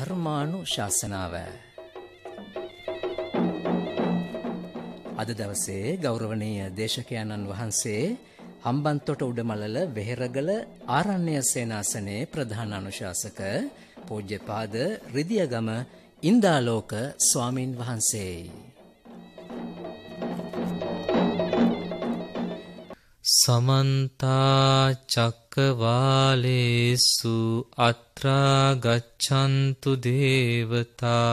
ධර්මානු ශාසනාව අද දවසේ ගෞරවනීය දේශකයණන් වහන්සේ හම්බන්තොට උඩමලල වෙහෙරගල ආරණ්‍ය සේනාසනයේ ප්‍රධාන අනුශාසක පූජ්‍යපාද රිදියගම ඉන්දාලෝක ස්වාමින් වහන්සේයි සමන්තාචක්කවාලේසු අත්‍රාගච්ඡන්තු දේවතා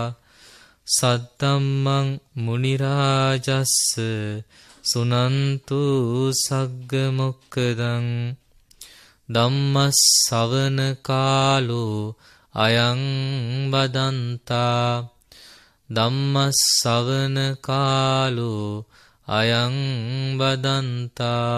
සද්දම්මං මුනිරාජස්ස සුනන්තු සග්ගමොක්කදං දම්මස් සවන කාලෝ අයං බදන්තා දම්මස් සවන කාලෝ අයං බදන්තා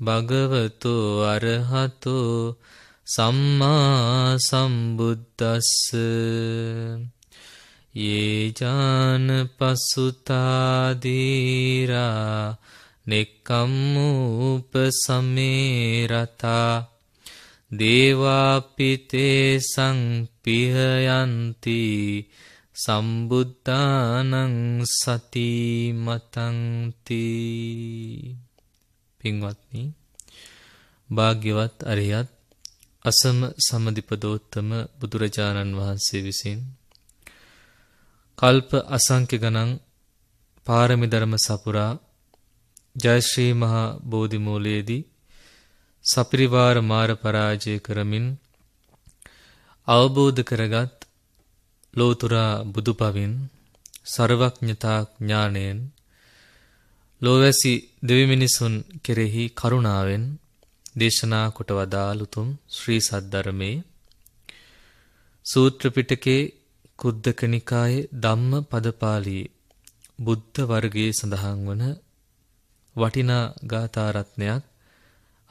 භගවතු අරහතු සම්මා සම්බුද්දස්ස යේජාන පසුතාදීරා නෙක්කම්මූප සමේරතා දේවාපිතේ සංපිහයන්ති සම්බුද්ධානං සති මතන්ති පින්වත්නි භාග්‍යවත් අරියත් අසම සමධිපදෝත්තම බුදුරජාණන් වහන්සේ විසින් කල්ප අසංක්‍ය ගණන් පාරමිධර්ම සපුරා ජයශ්‍රී මහා බෝධිමූලයේදී සපිරිවාර මාර පරාජය කරමින් අවබෝධ කරගත් ලෝතුරා බුදුපවින් සර්වඥතා ඥාණයෙන් ලෝවැසි දෙවි මිනිසුන් කෙරෙහි කරුණාවෙන් දේශනා කොට වදාළුතුම් ශ්‍රී සද්ධර්මයේ සූත්‍ර පිටකේ කුද්දක නිකායේ ධම්ම පදපාළියේ බුද්ධ වර්ගයේ සඳහන් වන වටිනා ගාථා රත්නයක්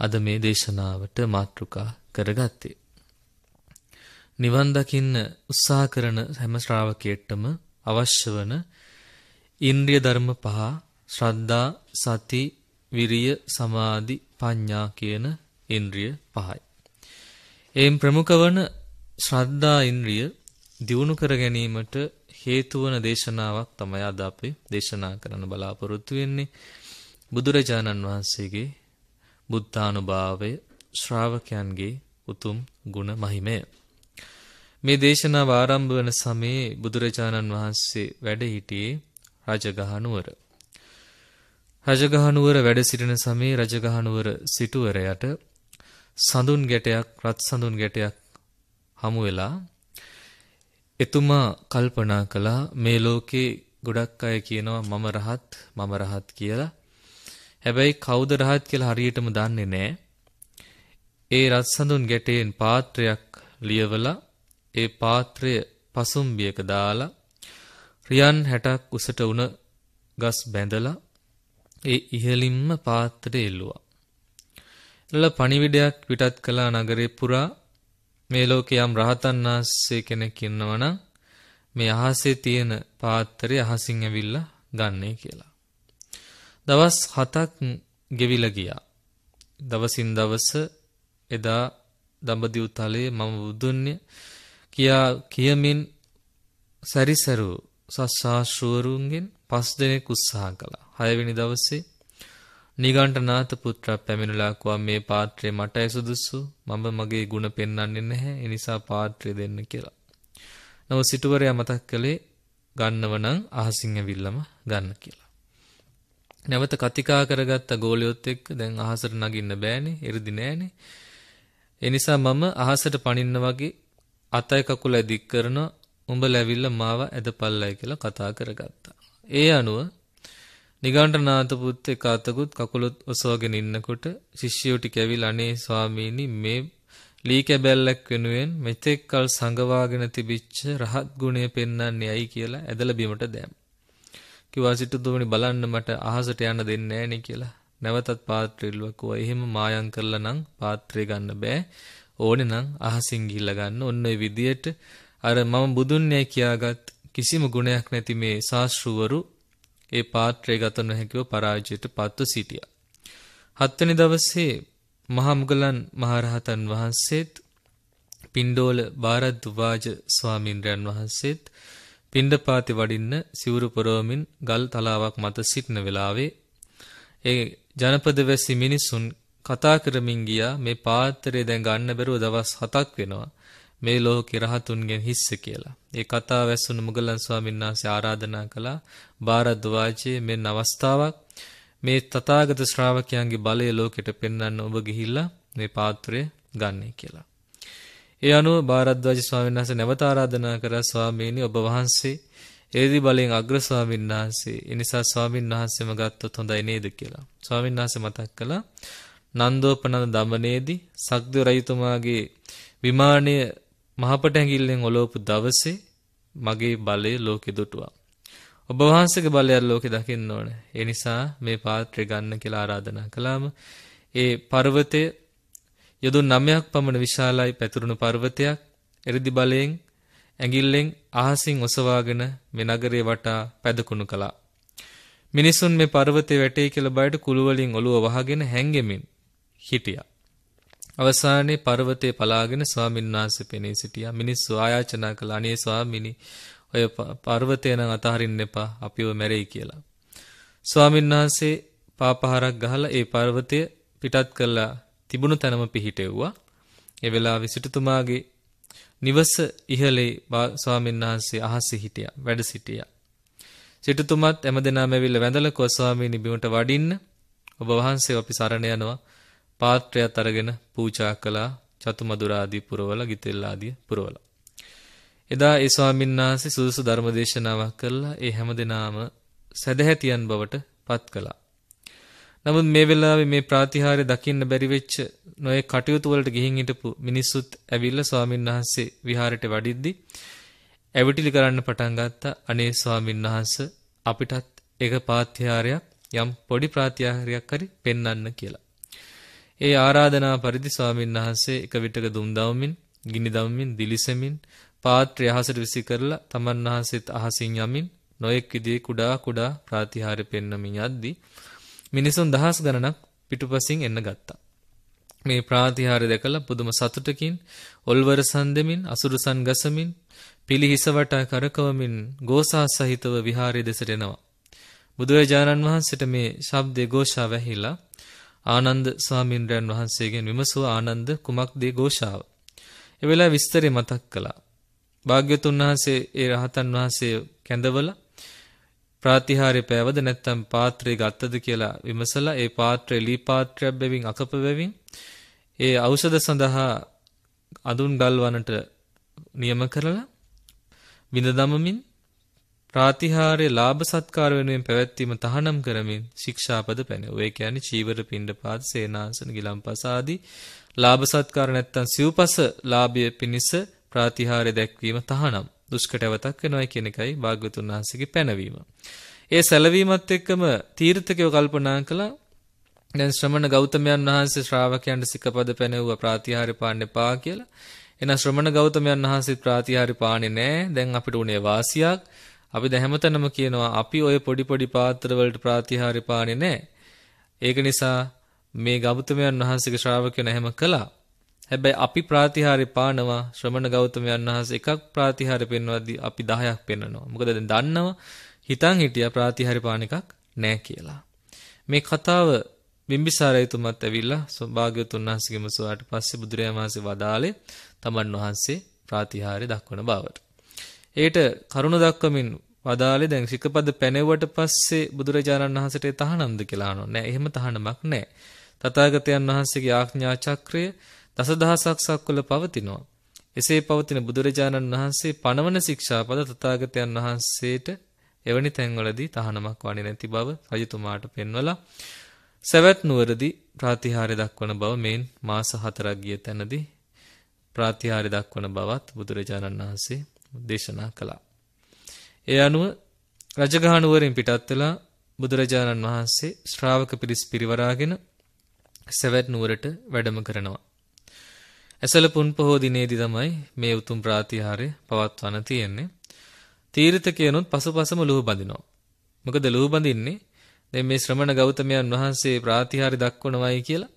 අද මේ දේශනාවට මාතෘකා කරගත්තේ. නිවන් දකින්න උත්සාහ කරන හැම ශ්‍රාවකයෙක්ටම අවශ්‍ය වන ඉන්ද්‍රිය ධර්ම පහ ශ්‍රද්ධා, සති, විරිය, සමාධි, ප්‍රඥා කියන ඉන්ද්‍රිය පහයි. එයින් ප්‍රමුඛ වන ශ්‍රද්ධා ඉන්ද්‍රිය දියුණු කර ගැනීමට හේතු වන දේශනාවක් තමයි අද අපි දේශනා කරන්න බලාපොරොත්තු වෙන්නේ. බුදුරජාණන් වහන්සේගේ බුද්ධානුභාවය ශ්‍රාවකයන්ගේ උතුම් ගුණ මහිමය. මේ දේශනාව ආරම්භ වන සමයේ බුදුරජාණන් වහන්සේ වැඩ සිටියේ රජගහ නුවර. රජගහනුවර වැඩ සිටින සමයේ රජගහනුවර සිටුවරයට සඳුන් ගැටයක් රත් සඳුන් ගැටයක් හමු වෙලා එතුමා කල්පනා කළා මේ ලෝකේ ගොඩක් අය කියනවා මම රහත් මම රහත් කියලා. හැබැයි කවුද රහත් කියලා හරියටම දන්නේ නැහැ. ඒ රත් සඳුන් ගැටයෙන් පාත්‍රයක් ලියවලා ඒ පාත්‍රය පසුම්බියක දාලා රියන් 60ක් උසට උන ගස් බැඳලා ඒ ඉහලින්ම පාත්‍රය එල්ලුවා. එල පණිවිඩයක් විටත් කළා නගරේ පුරා මේ ලෝකේ යම් රහතන් වහන්සේ කෙනෙක් ඉන්නවනම් මේ අහසේ තියෙන පාත්‍රය අහසින් ඇවිල්ලා ගන්නයි කියලා. දවස් 7ක් ගෙවිලා ගියා. දවසින් දවස එදා දඹදිව් තලයේ මම බුදුන්ය කියා කියමින් සැරිසරු සස්සාශ්‍රවරුන්ගෙන් පස් දෙනෙක් උත්සාහ කළා. හයවෙනි දවසේ නිගණ්ඨනාත පුත්‍රා පැමිණලා කිව්වා මේ පාත්‍රය මටයි සුදුසු මම මගේ ಗುಣ පෙන්වන්නේ නැහැ ඒ නිසා පාත්‍රය දෙන්න කියලා. නමුත් සිටුවරයා මතක් කළේ ගන්නව නම් අහසින් ඇවිල්ලම ගන්න කියලා. නැවත කතිකා කරගත්ත ගෝලියොත් එක්ක දැන් අහසට නගින්න බෑනේ එරිදි නෑනේ. ඒ නිසා මම අහසට පනින්න වගේ අතයි කකුල දික් කරන උඹ ලැබිලා මාව ඇදපල්ලයි කියලා කතා කරගත්තා. ඒ අනුව නිගණ්ඨනාත පුත් එක අතකුත් කකුලොත් ඔසවගෙන ඉන්නකොට ශිෂ්‍යයෝ ටික ඇවිල්ලා අනේ ස්වාමීනි මේ ලී කැබැල්ලක් වෙනුවෙන් මෙතෙක් කල සංගවාගෙන තිබිච්ච රහත් ගුණය පෙන්වන්නේ ඇයි කියලා ඇදලා බිමට දැම්. කිව්වා සිටුදුමනි බලන්න මට අහසට යන්න දෙන්නේ නැහැ කියලා. නැවතත් පාත්‍රය ඉල්ලුවා. එහෙම මායම් කරලා නම් පාත්‍රය ගන්න බෑ. ඕනේ නම් අහසින් ගිල්ලා ගන්න. ඔන්න ඒ විදියට අර මම බුදුන් කියාගත් කිසිම ගුණයක් නැති මේ ශාස්ත්‍රවරු ඒ පාත්‍රය ගත නොහැකිව පරාජයට පත්ව සිටියා. හත්වනි දවසේ මහා මුගලන් මහරහතන් වහන්සේත් පින්ඩෝල බාරද්වාජ ස්වාමින්ද්‍රයන් වහන්සේත් පින්ඩපාති වඩින්න සිවුරු පොරවමින් ගල් තලාවක් මත සිටින වෙලාවේ ඒ ජනපද වැසි මිනිසුන් කතා කරමින් ගියා මේ පාත්‍රය දැන් ගන්න බැරුව දවස් 7ක් වෙනවා මේ ලෝකේ රහතුන්ගෙන් හිස්ස කියලා. ඒ කතාව ඇසුණු මුගලන් ස්වාමීන් වහන්සේ ආරාධනා කළා භාරද්වාජයේ මෙන්න අවස්ථාවක් මේ තථාගත ශ්‍රාවකයන්ගේ බලය ලෝකෙට පෙන්වන්න ඔබ ගිහිල්ලා මේ පාත්‍රය ගන්නයි කියලා. ඒ අනුව භාරද්වාජ ස්වාමීන් වහන්සේ නැවත ආරාධනා කරා ස්වාමීනි ඔබ වහන්සේ ඒදි බලෙන් අග්‍ර ස්වාමීන් වහන්සේ එනිසා ස්වාමීන් වහන්සේම ගත්තොත් හොඳයි නේද කියලා. ස්වාමීන් වහන්සේ මතක් කළා නන්දෝපනන්ද දමනේදී සක්දෙව රජතුමාගේ විමානයේ මහපට ඇඟිල්ලෙන් ඔලෝපු දවසේ මගේ බලය ලෝකෙ දුටුවා. ඔබ වහන්සේගේ බලයත් ලෝකෙ දකින්න ඕනේ. ඒ නිසා මේ පාත්‍රය ගන්න කියලා ආරාධනා කළාම ඒ පර්වතය යොදුන් 9ක් පමණ විශාලයි පැතුරුණු පර්වතයක් එරිදි බලයෙන් ඇඟිල්ලෙන් අහසින් ඔසවාගෙන මේ නගරේ වටා පැදකුණු කළා. මිනිසුන් මේ පර්වතේ වැටේ කියලා බයට කුළු වලින් ඔළුව වහගෙන හැංගෙමින් හිටියා. අවසානයේ පර්වතේ පලාගෙන ස්වාමීන් වහන්සේ පෙනී සිටියා. මිනිස්සු ආයාචනා කළා අනේ ස්වාමිනි ඔය පර්වතය නම් අතහරින්න එපා අපිව මැරෙයි කියලා. ස්වාමීන් වහන්සේ පාපහරක් ගහලා ඒ පර්වතය පිටත් කළා. තිබුණු තැනම පිහිටෙව්වා. ඒ වෙලාවේ සිටුතුමාගේ නිවස ඉහළේ ස්වාමීන් වහන්සේ අහසේ හිටියා. වැඩ සිටියා. සිටුතුමත් හැමදෙනාම ඇවිල්ලා වැඳලා කොස්වාමීනි බිමට වඩින්න ඔබ වහන්සේව අපි සරණ යනවා. පාත්‍රයත් අරගෙන පූජා කළා චතුමදුරාදී පුරවල ගිතෙල්ලාදිය පුරවල. එදා ඒ ස්වාමීන් වහන්සේ සුදුසු ධර්ම දේශනාවක් කළා. ඒ හැමදෙනාම සදහැතියන් බවට පත් කළා. නමුත් මේ වෙලාවේ මේ ප්‍රාතිහාර්ය දකින්න බැරි වෙච්ච නොයේ කටයුතු වලට ගිහින් හිටපු මිනිස්සුත් ඇවිල්ලා ස්වාමීන් වහන්සේ විහාරයට වඩිද්දි ඇවිටිලි කරන්න පටන් ගත්තා. අනේ ස්වාමීන් වහන්ස අපිටත් එක පාත්‍යාරයක් යම් පොඩි ප්‍රාතිහාර්යයක් හරි පෙන්වන්න කියලා. ඒ ආරාධනා පරිදි ස්වාමීන් වහන්සේ එක විටක දුම් දවමින්, ගිනි දවමින්, දිලිසෙමින් පාත්‍රය අහසට විසි කරලා තමන් වහන්සේත් අහසින් යමින් නොයෙක් විදිහේ කුඩා කුඩා ප්‍රාතිහාර්ය පෙන්වමින් යද්දී මිනිසුන් දහස් ගණනක් පිටුපසින් එන්න ගත්තා. මේ ප්‍රාතිහාර්ය දැකලා පුදුම සතුටකින් ඔල්වරසන් දෙමින්, අසුරුසන් ගසමින්, පිලිහිස වටා කරකවමින් ගෝසා සහිතව විහාරය දෙසට එනවා. බුදුරජාණන් වහන්සේට මේ ශබ්දේ ഘോഷා වැහිලා ආනන්ද ස්වාමීන්ද්‍රයන් වහන්සේගෙන් විමසුව ආනන්ද කුමක්දේ ഘോഷාව. ඒ වෙලාව විස්තරේ මතක් කළා. භාග්‍යතුන් වහන්සේ ඒ රහතන් වහන්සේ කැඳවල ප්‍රාතිහාර්ය පෑවද නැත්නම් පාත්‍රය ගත්තද කියලා විමසලා ඒ පාත්‍රය ලී පාත්‍රයක් බැවින් අකප බැවින් ඒ ඖෂධ සඳහා අඳුන් ගල්වනට නියම කරලා විඳ දමමින් රාතිහාරයේ ලාභ සත්කාර වෙනුවෙන් පැවැත්වීම තහනම් කරමින් ශික්ෂාපද පැනව. ඒ කියන්නේ චීවර පිණ්ඩපාත සේනාසන ගිලම්පස ආදී ලාභ සත්කාර නැත්තම් සිව්පස ලාභය පිණිස ප්‍රාතිහාරය දැක්වීම තහනම්. දුෂ්කටවතක් වෙනවා කියන එකයි භාග්‍යතුන් වහන්සේගේ පැනවීම. ඒ සැලවීමත් එක්කම තීර්ථකයෝ කල්පනා කළා දැන් ශ්‍රමණ ගෞතමයන් වහන්සේ ශ්‍රාවකයන්ට සිකපද පැනෙව්වා ප්‍රාතිහාරය පාන්න එපා කියලා. එහෙනම් ශ්‍රමණ ගෞතමයන් වහන්සේ ප්‍රාතිහාරය පාන්නේ නැහැ. දැන් අපිට උනේ වාසියක්. අපි දැහැමතනම කියනවා අපි ওই පොඩි පොඩි පාත්‍ර වලට ප්‍රාතිහාර්ය පාන්නේ නැහැ. ඒක නිසා මේ ගෞතමයන් වහන්සේගේ ශ්‍රාවකයන් එහෙම කළා. හැබැයි අපි ප්‍රාතිහාර්ය පානවා ශ්‍රමණ ගෞතමයන් වහන්සේ එකක් ප්‍රාතිහාර්ය පෙන්වද්දී අපි 10ක් පෙන්වනවා. මොකද දැන් දන්නවා හිතන් හිටියා ප්‍රාතිහාර්ය පාන එකක් නැහැ කියලා. මේ කතාව බිම්බිසාරයතුමත් ඇවිල්ලා සෝභාග්‍යවතුන් වහන්සේගෙම සුවාට පස්සේ බුදුරජාණන් වහන්සේ වදාළේ තමන් වහන්සේ ප්‍රාතිහාර්ය දක්වන බවට. ඒට කරුණ දක්වමින් වදාලේ දැන් ශික්ෂපද පැනෙවට පස්සේ බුදුරජාණන් වහන්සේට තහනම්ද කියලා අහනවා නෑ එහෙම තහනමක් නෑ තථාගතයන් වහන්සේගේ ආඥා චක්‍රය දසදහසක් සක්වල පවතිනවා එසේ පවතින බුදුරජාණන් වහන්සේ පනවන ශික්ෂාපද තථාගතයන් වහන්සේට එවැනි තැන්වලදී තහනමක් වන්නේ නැති බව රජතුමාට පෙන්වලා සවැත් නුවරදී ප්‍රාතිහාර්ය දක්වන බව මේන් මාස 4ක් ගිය තැනදී ප්‍රාතිහාර්ය දක්වන බවත් බුදුරජාණන් වහන්සේ දේශනා කළා. ඒ අනුව රජගහනුවරින් පිටත් වෙලා බුදුරජාණන් වහන්සේ ශ්‍රාවක පිරිස් පිරිවරාගෙන සවැත් නුවරට වැඩම කරනවා. ඇසල පුන් පොහෝ දිනේදී තමයි මේ උතුම් ප්‍රාතිහාර්ය පවත්වන තියෙන්නේ. තීර්ථකයනොත් පසුපසම ලුහු බඳිනවා. මොකද ලුහු බඳින්නේ දැන් මේ ශ්‍රමණ ගෞතමයන් වහන්සේ ප්‍රාතිහාර්ය දක්වනවායි කියලා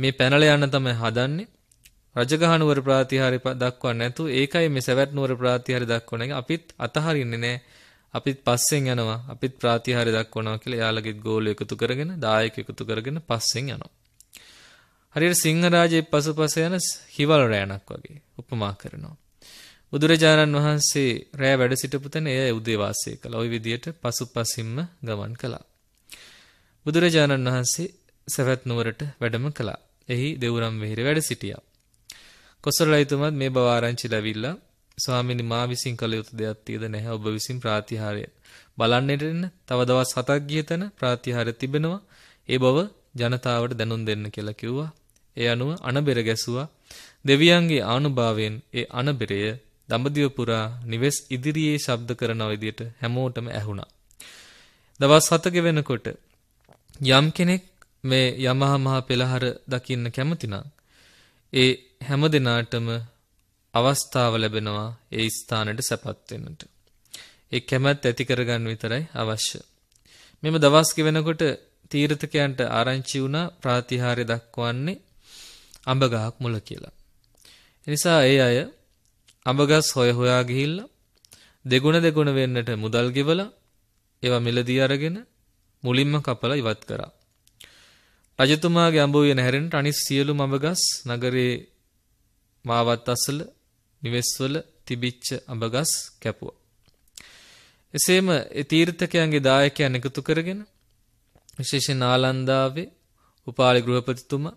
මේ පැනල යන්න තමයි හදන්නේ. රජගහනුවර ප්‍රාතිහාර්ය දක්වන්නේ නැතු ඒකයි මේ සවැත් නුවර ප්‍රාතිහාර්ය දක්වන එක අපිත් අතහරින්නේ නැහැ අපිත් පස්සෙන් යනවා අපිත් ප්‍රාතිහාර්ය දක්වනවා කියලා යාළගෙත් ගෝල එකතු කරගෙන දායක එකතු කරගෙන පස්සෙන් යනවා හරියට සිංහරාජයේ පසුපස යන හිවල් රෑණක් වගේ උපමා කරනවා බුදුරජාණන් වහන්සේ රෑ වැඩ සිටපු තැන එය උදේ වාසය කළා. ওই විදියට පසුපසින්ම ගමන් කළා. බුදුරජාණන් වහන්සේ සවැත් නුවරට වැඩම කළා. එහි දෙවුරම් වෙහෙර වැඩ සිටියා. කොසල් රජතුමත් මේ බව ආරංචි ලැබිලා ස්වාමීනි මා විසින් කළ යුතු දෙයක් තියද නැහැ ඔබ විසින් ප්‍රාතිහාර්ය බලන්නට එන්න තව දවස් 7ක් ගිය තැන ප්‍රාතිහාර්ය තිබෙනවා ඒ බව ජනතාවට දැනුම් දෙන්න කියලා කිව්වා ඒ අනුව අණබෙර ගැසුවා දෙවියන්ගේ ආනුභාවයෙන් ඒ අණබෙරය දඹදිව පුරා නිවෙස් ඉදිරියේ ශබ්ද කරන විදියට හැමෝටම ඇහුණා දවස් 7 වෙනකොට යම් කෙනෙක් මේ යමහ මහ පෙළහර දකින්න කැමතිනම් ඒ හැම දිනාටම අවස්ථාව ලැබෙනවා ඒ ස්ථානට සැපත් වෙන්නට. ඒ කැමැත්ත ඇති කරගන්න විතරයි අවශ්‍ය. මෙම දවස් ගෙවෙනකොට තීර්ථකයන්ට ආරංචි වුණා ප්‍රාතිහාර්ය දක්වන්නේ අඹ ගහක් මුල කියලා. එනිසා ඒ අය අඹ ගස් හොය හොයා ගිහිල්ලා දෙගුණ දෙගුණ වෙන්නට මුදල් ගෙවලා ඒවා මිලදී අරගෙන මුලින්ම කපලා ඉවත් කරා. රජතුමාගේ අඹුවේ නැහැරෙන්නට අනිත් සියලුම අඹ ගස් නගරේ මාවත් අසල නිවෙස්වල තිබිච්ච අඹගස් කැපුවා. එසේම ඒ තීර්ථකයන්ගේ දායකයන් එකතු කරගෙන විශේෂයෙන් ආලන්දාවේ උපාලි ගෘහපතිතුමා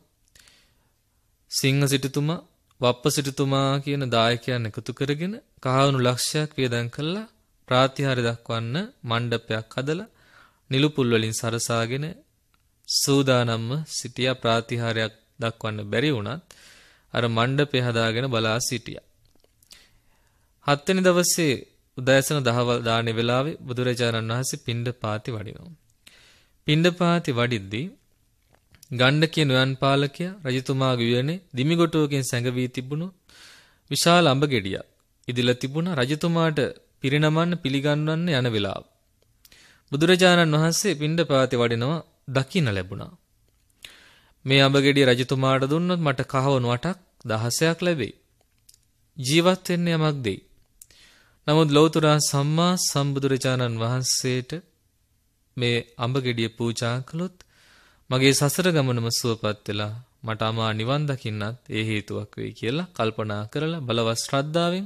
සිංහ සිටුතුමා වප්ප සිටුතුමා කියන දායකයන් එකතු කරගෙන කහවණු ලක්ෂයක් වියදම් කළා ප්‍රාතිහාර දක්වන්න මණ්ඩපයක් හදලා නිලුපුල් වලින් සරසාගෙන සූදානම්ව සිටියා ප්‍රාතිහාරයක් දක්වන්න බැරි වුණත් අර මණ්ඩපය හදාගෙන බලා සිටියා. හත්වෙනි දවසේ උදෑසන දහවල් දානේ වෙලාවේ බුදුරජාණන් වහන්සේ පිණ්ඩපාති වඩිනවා. පිණ්ඩපාති වඩිද්දී ගණ්ඩ කියන යන් පාලකයා රජතුමාගේ උයනේ දිමිගොටුවකින් සැඟවී තිබුණු විශාල අඹ ගෙඩියක් ඉදිලා තිබුණා රජතුමාට පිරිනමන්න පිළිගන්වන්න යන වෙලාව. බුදුරජාණන් වහන්සේ පිණ්ඩපාතේ වඩිනවා දකින්න ලැබුණා. මේ අඹගෙඩිය රජතුමාට දුන්නොත් මට කහවණු අටක් දහසයක් ලැබෙයි. ජීවත් වෙන්න යමක් දෙයි. නමුත් ලෞතර සම්මා සම්බුදුරජාණන් වහන්සේට මේ අඹගෙඩිය පූජා කළොත් මගේ සසර ගමනම සුවපත් වෙලා මට අමා නිවන් දකින්නත් ඒ හේතුවක් වෙයි කියලා කල්පනා කරලා බලවත් ශ්‍රද්ධාවෙන්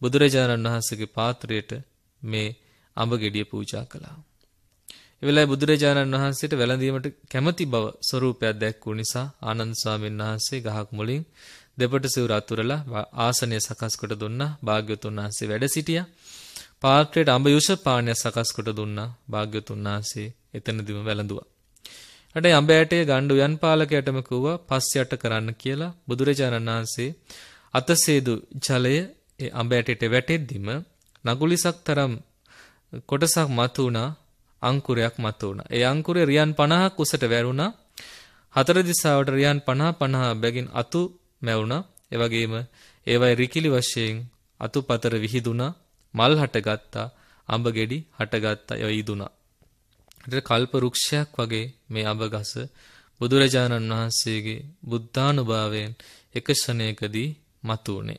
බුදුරජාණන් වහන්සේගේ පාත්‍රයට මේ අඹගෙඩිය පූජා කළා. ඒ වෙලාවේ බුදුරජාණන් වහන්සේට වැළඳීමට කැමැති බව ස්වરૂපයක් දැක්වූ නිසා ආනන්ද ස්වාමීන් වහන්සේ ගහක් මුලින් දෙපට සිවුර අතුරලා ආසනය සකස් කොට දුන්නා. භාග්‍යවතුන් වහන්සේ වැඩ සිටියා. පාත්‍රයට අඹ යුෂ පානය සකස් කොට දුන්නා. භාග්‍යවතුන් වහන්සේ එතනදිම වැළඳුවා. රටේ අඹ ඇටයේ ගණ්ඩු යන් පාලකයටම කිව්වා පස් යට කරන්න කියලා. බුදුරජාණන් වහන්සේ අතසේදු ජලය ඒ අඹ ඇටයට වැටෙද්දිම නගුලිසක් තරම් කොටසක් මතු වුණා අංකුරයක් මතුවුණා. ඒ අංකුරේ රියන් 50ක් උසට වැරුණා. හතර දිසාවට රියන් 50 50 බැගින් අතු මැවුණා. ඒ වගේම ඒවයි රිකිලි වශයෙන් අතුපතර විහිදුණා. මල් හටගත්තා. අඹ ගෙඩි හටගත්තා. ඒවා ඊදුණා. ඊට කල්ප වෘක්ෂයක් වගේ මේ අඹ ගස බුදුරජාණන් වහන්සේගේ බුද්ධානුභාවයෙන් එක ක්ෂණයකදී මතුවුනේ.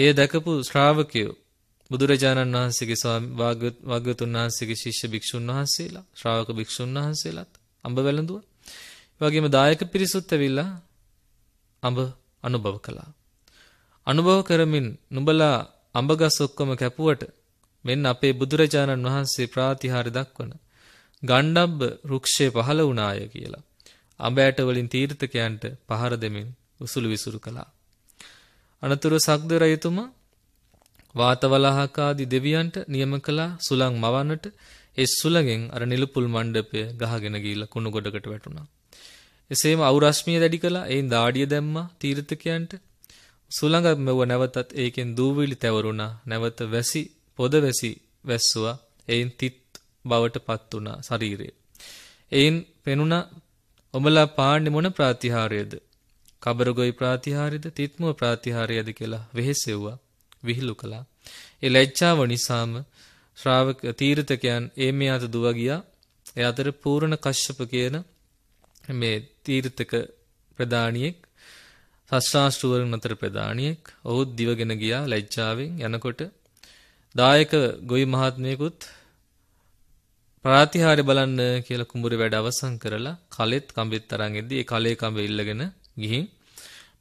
එය දැකපු ශ්‍රාවකයෝ බුදුරජාණන් වහන්සේගේ ස්වාමී වාග්යතුන් වහන්සේගේ ශිෂ්‍ය භික්ෂුන් වහන්සේලා ශ්‍රාවක භික්ෂුන් වහන්සේලාත් අඹ වැළඳුවා. ඒ වගේම දායක පිරිසුත් ඇවිල්ලා අඹ අනුභව කළා. අනුභව කරමින් නුඹලා අඹ ගස් ඔක්කොම කැපුවට මෙන්න අපේ බුදුරජාණන් වහන්සේ ප්‍රාතිහාර දක්වන ගණ්ඩබ්බ රුක්ෂය පහළ වුණාය කියලා. අඹ ඇට වලින් තීර්ථකයන්ට පහර දෙමින් උසුළු විසුරු කළා. අනතුරු සක්දර යතුමා වාතවලහකාදී දෙවියන්ට නියම කළා සුළං මවන්නට ඒ සුළඟෙන් අර නිලුපුල් මණ්ඩපය ගහගෙන ගිහිල්ලා කුණු ගොඩකට වැටුණා. එසේම අවුරශ්මිය දැඩි කළා එයින් දාඩිය දැම්මා තීර්ථකයන්ට. සුළඟ මෙව නැවතත් ඒකෙන් දූවිලි තැවරුණා. නැවත වැසි පොද වැසි වැස්සුවා. එයින් තිත් බවටපත් වුණා ශරීරය. එයින් පෙනුණා ඔබලා පාන්නේ මොන ප්‍රාතිහාර්යද? කබරගොයි ප්‍රාතිහාර්යද? තිත්මුව ප්‍රාතිහාර්යද කියලා වෙහෙසෙව්වා. විහිළු කළා. ඒ ලැජ්ජාව නිසාම ශ්‍රාවක තීර්ථකයන් ඒමියාත දුව ගියා. ඒ අතර පූර්ණ කශ්‍යප කියන මේ තීර්ථක ප්‍රධානියෙක් සස්ත්‍රාස්තුවරුන් අතර ප්‍රධානියෙක් ඔහු දිවගෙන ගියා ලැජ්ජාවෙන් යනකොට දායක ගොවි මහත්මයෙකුත් ප්‍රාතිහාර්ය බලන්න කියලා කුඹුරේ වැඩ අවසන් කරලා කලෙත් කඹෙත් තරන් එද්දී ඒ කලේ කඹ ඉල්ලගෙන ගිහින්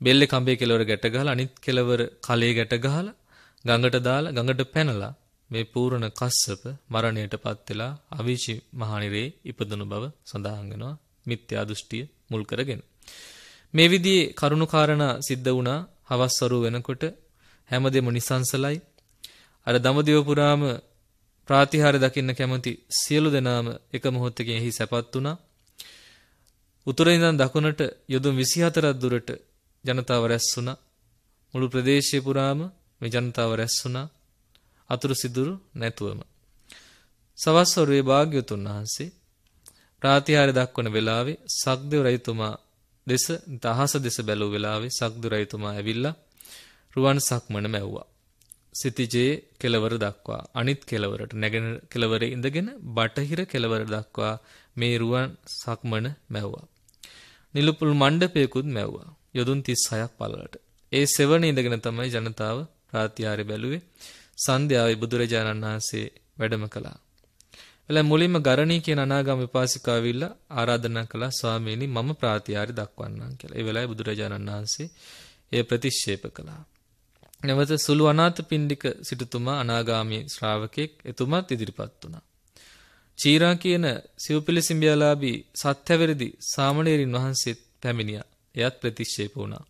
බෙල්ලේ කඹේ කෙලවර ගැට ගහලා අනිත් කෙලවර කලේ ගැට ගහලා ගඟට දාලා ගඟට පැනලා මේ පූර්ණ කස්සප මරණයටපත් වෙලා අවීචි මහානිරේ ඉපදුණු බව සඳහන් වෙනවා මිත්‍යා දෘෂ්ටිය මුල් කරගෙන. මේ විදිහේ කරුණු කාරණා සිද්ධ වුණා හවස් වරු වෙනකොට හැමදෙම නිසංසලයි. අර දඹදිව පුරාම ප්‍රාතිහාර දකින්න කැමති සියලු දෙනාම එක මොහොතකින් එහි සැපත් වුණා. උතුරේ ඉඳන් දකුණට යොදුන් 24ක් දුරට ජනතාව රැස් වුණා. මුළු ප්‍රදේශය පුරාම මේ ජනතාව රැස් වුණා අතුරු සිදුරු නැතුවම. සවස් වරුවේ භාග්‍යවතුන් වහන්සේ ප්‍රාතිහාර්ය දක්වන වෙලාවේ සක්දේව රජතුමා දෙස දහස දෙස බැලුව වෙලාවේ සක්දු රජතුමා ඇවිල්ලා රුවන් සක්මන මැව්වා. සිතිජේ කෙලවර දක්වා අනිත් කෙලවරට නැගෙන කෙලවරේ ඉඳගෙන බටහිර කෙලවර දක්වා මේ රුවන් සක්මන මැව්වා. නිලුපුල් මණ්ඩපයකුත් මැව්වා. යොදුන් 36ක් පළලට. ඒ සෙවණ ඉඳගෙන තමයි ජනතාව රාත්‍යාරේ බැලුවේ. සන්ධ්‍යාවේ බුදුරජාණන් වහන්සේ වැඩම කළා. එල මුලින්ම ගරණී කියන අනාගම විපාසිකාවිල්ලා ආරාධනා කළා ස්වාමීනි මම ප්‍රාත්‍යාරේ දක්වන්නම් කියලා. ඒ වෙලාවේ බුදුරජාණන් වහන්සේ එය ප්‍රතික්ෂේප කළා. නැවත සුළු අනාථ පින්ඩික සිටුතුමා අනාගාමී ශ්‍රාවකෙක් එතුමත් ඉදිරිපත් වුණා. චීරා කියන සිව්පිලිසිඹියාලාභී සත්‍යවරදි සාමණේරින් වහන්සේත් පැමිණියා. එයත් ප්‍රතික්ෂේප වුණා.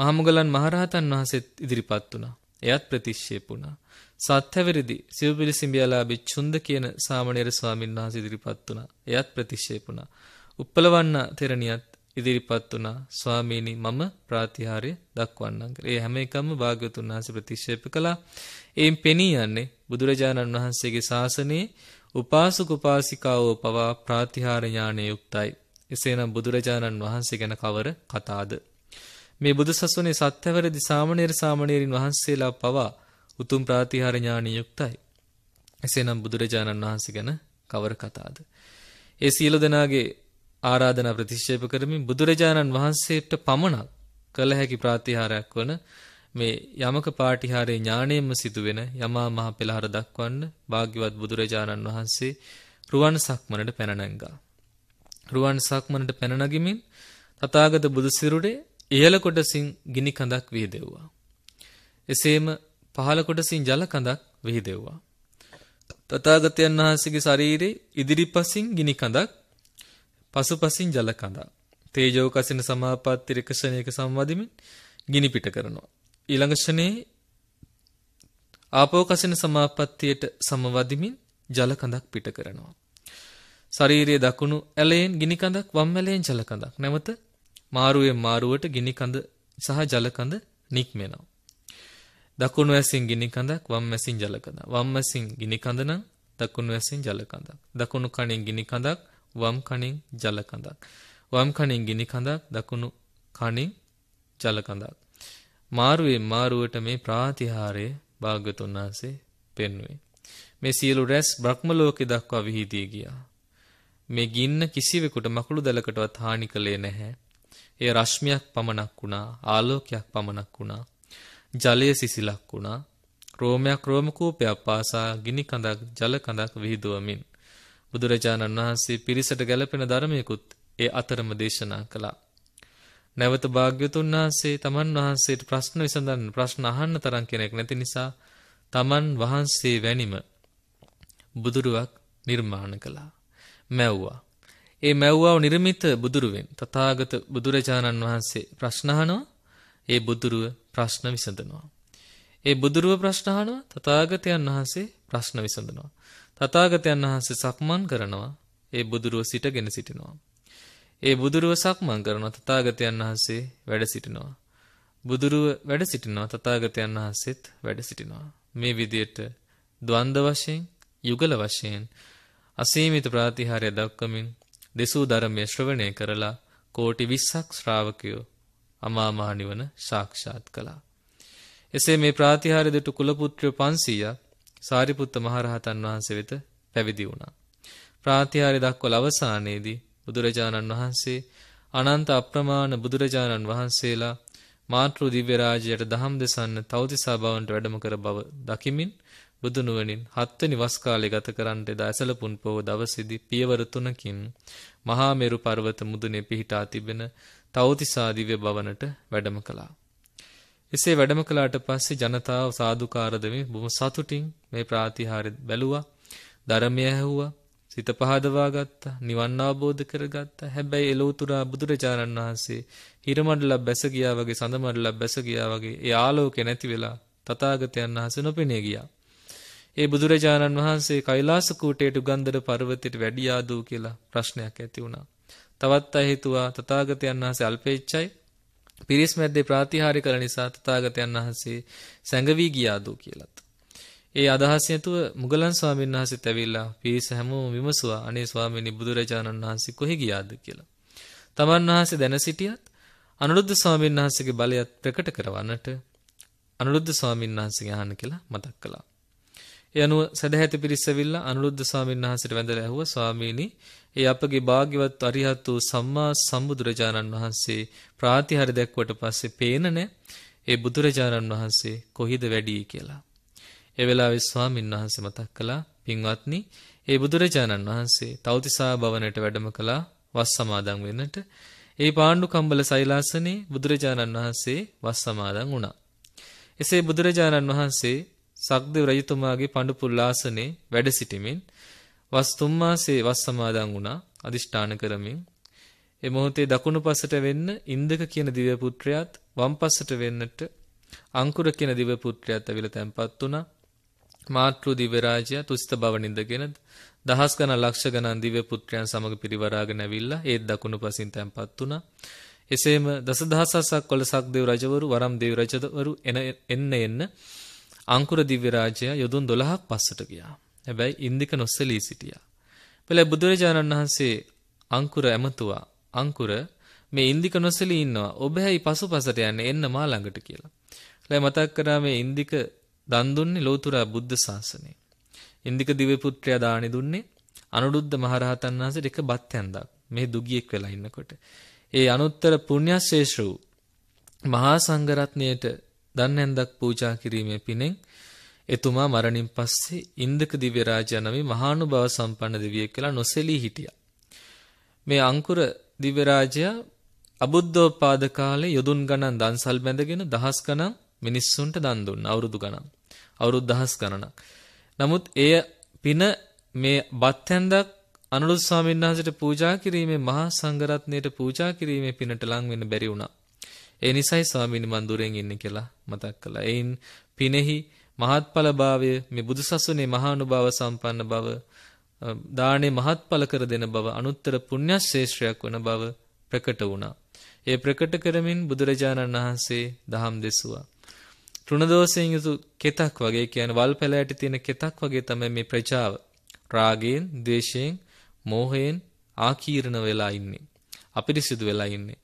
මහමුගලන් මහරහතන් වහන්සේත් ඉදිරිපත් වුණා. එයත් ප්‍රතික්ෂේප වුණා. සත්‍යවරදි සිව්පිලිසිඹියලා බිච්ඡුන්ද කියන සාමණේර ස්වාමීන් වහන්සේ ඉදිරිපත් වුණා. එයත් ප්‍රතික්ෂේප වුණා. උප්පලවන්න තෙරණියත් ඉදිරිපත් වුණා ස්වාමීනි මම ප්‍රාතිහාර්ය දක්වන්නම් කියලා. ඒ හැම එකම භාග්‍යවතුන් වහන්සේ ප්‍රතික්ෂේප කළා. එයින් පෙනී යන්නේ බුදුරජාණන් වහන්සේගේ ශාසනයේ උපාසක උපාසිකාවෝ පවා ප්‍රාතිහාර ඥානයේ යුක්තයි. එසේනම් බුදුරජාණන් වහන්සේ ගැන කවර කතාද? මේ බුදුසසුනේ සත්‍යවරදි සාමණේර සාමණේරින් වහන්සේලා පවා උතුම් ප්‍රාතිහාර ඥානිය යුක්තයි. එසේනම් බුදුරජාණන් වහන්සේ ගැන කවර කතාද? ඒ සියලු දෙනාගේ ආරාධනා ප්‍රතික්ෂේප කරමින් බුදුරජාණන් වහන්සේට පමණක් කළ හැකි ප්‍රාතිහාරයක් වන මේ යමක පාටිහාරේ ඥාණයෙන්ම සිදුවෙන යමා මහ පෙළහර දක්වන්න භාග්‍යවත් බුදුරජාණන් වහන්සේ රුවන් සක්මනට පැන නැංගා. රුවන් සක්මනට පැන නගිමින් තථාගත බුදුසිරුරේ ඉහළ කොටසින් ගිනි කඳක් විහිදෙව්වා. එසේම පහළ කොටසින් ජල කඳක් විහිදෙව්වා. තථාගතයන් වහන්සේගේ ශරීරයේ ඉදිරිපසින් ගිනි කඳක් පසුපසින් ජල කඳක් තේජෝ කසින සමාපatti රකෂණයක සම්වදිමින් ගිනි පිට කරනවා. ඊළඟ ෂණේ ආපෝ කසින සමාපත්තියට සමවදිමින් ජල කඳක් පිට කරනවා. ශරීරයේ දකුණු ඇලයෙන් ගිනි කඳක් වම් ඇලයෙන් ජල කඳක් නැවත මාරුවෙන් මාරුවට ගිනි කඳ සහ ජල කඳ නික්මෙනවා. දකුණු ඇසින් ගිනි කඳක් වම් ඇසින් ජල කඳක්. වම් ඇසින් ගිනි කඳ නම් දකුණු ඇසින් ජල කඳක්. දකුණු කණෙන් ගිනි කඳක් වම් කණෙන් ජල කඳක්. වම් කණෙන් ගිනි කඳක් දකුණු කණෙන් ජල කඳක්. මාරුවේ මාරුවට මේ ප්‍රාතිහාරය භාග්‍යතුන් වහන්සේ පෙන්වුවේ. මේ සියලු රැස් බ්‍රහ්ම ලෝකෙ දක්වා විහිදී ගියා. මේ ගින්න කිසිවෙකුට මකුළු දැලකටවත් හානි කළේ නැහැ. ඒ රශ්මියක් පමණක් වුණා ආලෝකයක් පමණක් වුණා ජලය සිසිලක් වුණා රෝමයක් රෝම කූපයක් පාසා ගිනි කඳක් ජල කඳක් විහිදුවමින් බුදුරජාණන් වහන්සේ පිරිසට ගැළපෙන ධර්මයකුත් ඒ අතරම දේශනා කළා නැවත භාග්‍යතුන් වහන්සේ තමන් වහන්සේට ප්‍රශ්න විසඳන්න ප්‍රශ්න අහන්න තරම් කෙනෙක් නැති නිසා තමන් වහන්සේ වැනිම බුදුරුවක් නිර්මාණ කළා මැව්වා ඒ මැව්වාව නිර්මිත බුදුරුවෙන් තථාගත බුදුරජාණන් වහන්සේ ප්‍රශ්න අහනවා. ඒ බුදුරුව ප්‍රශ්න විසඳනවා. ඒ බුදුරුව ප්‍රශ්න අහනවා. තථාගතයන් වහන්සේ ප්‍රශ්න විසඳනවා. තථාගතයන් වහන්සේ සක්මන් කරනවා. ඒ බුදුරුව සිටගෙන සිටිනවා. ඒ බුදුරුව සක්මන් කරනවා. තථාගතයන් වහන්සේ වැඩ සිටිනවා. බුදුරුව වැඩ සිටිනවා. තථාගතයන් වහන්සේත් වැඩ සිටිනවා. මේ විදියට ද්වන්ද වශයෙන් යුගල වශයෙන් අසීමිත ප්‍රාතිහාර්ය දක්වමින් දෙසූ ධර්මය ශ්‍රවණය කරලා කෝටි 20ක් ශ්‍රාවකයෝ අමා මහ නිවන සාක්ෂාත් කළා. එසේ මේ ප්‍රාතිහාර්ය දුටු කුලපුත්‍රයෝ 500ක් සාරිපුත්ත මහරහතන් වහන්සේ වෙත පැවිදි වුණා. ප්‍රාතිහාර්ය දක්වල අවසානයේදී බුදුරජාණන් වහන්සේ අනන්ත අප්‍රමාණ බුදුරජාණන් වහන්සේලා මාතෘ දිව්‍ය රාජ්‍යයට දහම් දෙසන්න තවතිසා භවන්ට වැඩම කර බව දකිමින් බුදුනුවණින් හත්වෙනි වස් කාලේ ගත කරන්නට එදා ඇසලපුන් පොව දවසේදී පියවර තුනකින් මහා මේරු පර්වත මුදුනේ පිහිටා තිබෙන තවතිසා දිව්‍ය භවනට වැඩම කළා. එසේ වැඩම කළාට පස්සේ ජනතාව සාදුකාර දෙමින් බොහොම සතුටින් මේ ප්‍රාතිහාර්ය බැලුවා. ධර්මය ඇහුවා. සිත පහදවා ගත්තා. නිවන් අවබෝධ කරගත්තා. හැබැයි එලෝතුරා බුදුරජාණන් වහන්සේ හිරමඩලක් බැස ගියා වගේ සඳමඩලක් බැස ගියා වගේ ඒ ආලෝකේ නැති වෙලා තථාගතයන් වහන්සේ නොපෙනී ගියා. ඒ බුදුරජාණන් වහන්සේ කෛලාස කූටේට උගන්දර පර්වතයට වැඩියා දූ කියලා ප්‍රශ්නයක් ඇති වුණා. තවත් අය හිතුවා තථාගතයන් වහන්සේ අල්පේච්ඡයි. පිරිස් මැද්දේ ප්‍රාතිහාර්ය කළ නිසා තථාගතයන් වහන්සේ සැඟවි ගියා දූ කියලාත්. ඒ අදහස් ඇතුව මුගලන් ස්වාමීන් වහන්සේත් ඇවිල්ලා පිරිස හැමෝම විමසුවා අනේ ස්වාමීනි බුදුරජාණන් වහන්සේ කොහි ගියාද කියලා. තමන් වහන්සේ දැන සිටියත් අනුරුද්ධ ස්වාමීන් වහන්සේගේ බලයත් ප්‍රකට කරවන්නට අනුරුද්ධ ස්වාමීන් වහන්සේගේ ආහන කියලා මතක් කළා. යනුව සදැහැති පිරිසවිල්ලා අනුරුද්ධ ස්වාමීන් වහන්සේට වැඳලා ඇහුවා ස්වාමීනි ඒ අපගේ භාග්‍යවත් අරිහත් වූ සම්මා සම්බුදුරජාණන් වහන්සේ ප්‍රාතිහාර දැක්වට පස්සේ පේනනේ ඒ බුදුරජාණන් වහන්සේ කොහිද වැඩියේ කියලා. ඒ වෙලාවේ ස්වාමීන් වහන්සේ මතක් කළා පින්වත්නි ඒ බුදුරජාණන් වහන්සේ තවතිසා භවනයට වැඩම කළා වස් සමාදන් වෙන්නට ඒ පාණ්ඩු කම්බල සෛලාසනේ බුදුරජාණන් වහන්සේ වස් සමාදන් වුණා. එසේ බුදුරජාණන් වහන්සේ සක්දෙව් රජතුමාගේ පඬුපුල් ආසනේ වැඩ සිටිමින් වස් තුන් මාසයේ වස් සමාදන් වුණා අදිෂ්ඨාන කරමින් ඒ මොහොතේ දකුණු පසට වෙන්න ඉන්දක කියන දිව්‍ය පුත්‍රයාත් වම් පසට වෙන්නට අංකුර කියන දිව්‍ය පුත්‍රයාත් අවිල තැන්පත් වුණා මාතෘ දිව්‍ය රාජයා තුසිත බව නිඳගෙන දහස් ගණන් ලක්ෂ ගණන් දිව්‍ය පුත්‍රයන් සමග පිරිවරාගෙන ඇවිල්ලා ඒත් දකුණු පසින් තැන්පත් වුණා එසේම දසදහසක් වලසක් දෙව් රජවරු වරම් දෙව් රජවරු එන එන්න එන්න අංකුර දිව්‍ය රාජයා යොදුන් 12ක් පස්සට ගියා. හැබැයි ඉන්දික නොසලී සිටියා. පළ බුදුරජාණන් වහන්සේ අංකුර ඇමතුවා. අංකුර මේ ඉන්දික නොසලී ඉන්නවා. ඔබ හැයි පසුපසට යන්නේ එන්න මා ළඟට කියලා. ලෑ මතක් කරා මේ ඉන්දික දන් දුන්නේ ලෝතුරා බුද්ධ ශාසනය. ඉන්දික දිව්‍ය පුත්‍රයා දානි දුන්නේ අනුරුද්ධ මහරහතන් වහන්සේට එක බත් හැන්දක්. මේ දුගියෙක් වෙලා ඉන්නකොට. ඒ අනුත්තර පුණ්‍යශේෂ්ත්‍ර වූ මහා සංඝරත්නයට දන්නේන්දක් පූජා කිරීමේ පිනෙන් එතුමා මරණින් පස්සේ ඉන්දක දිව්‍ය රාජා නමේ මහානුභාව සම්පන්න දෙවියෙක් කියලා නොසෙලී හිටියා. මේ අංකුර දිව්‍ය රාජයා අබුද්ධෝපාද කාලේ යොදුන් ගණන් දන්සල් බැඳගෙන දහස් ගණන් මිනිස්සුන්ට දන් දුන්නා අවුරුදු ගණන්. අවුරුදු දහස් ගණනක්. නමුත් එය පින මේ බත්හැන්දක් අනුරුත් ස්වාමීන් වහන්සේට පූජා කිරීමේ මහා සංඝරත්නයට පූජා කිරීමේ පිනට ලං වෙන්න බැරි වුණා. ඒ නිසයි ස්වාමීන් මන් දුරෙන් ඉන්නේ කියලා මතක් කළා. එයින් පිනෙහි මහත්ඵලභාවය මේ බුදුසසුනේ මහානුභාව සම්පන්න බව දානේ මහත්ඵල කර දෙන බව අනුත්තර පුණ්‍යශේෂ්ත්‍රයක් වන බව ප්‍රකට වුණා. ඒ ප්‍රකට කරමින් බුදුරජාණන් වහන්සේ දහම් දෙසුවා. තෘණදෝෂයෙන් යුතු කෙතක් වගේ කියන වල් පැලයට තියෙන කෙතක් වගේ තමයි මේ ප්‍රජාව. රාගයෙන්, ද්වේෂයෙන්, මෝහයෙන් ආකීර්ණ වෙලා ඉන්නේ. අපිරිසිදු වෙලා ඉන්නේ.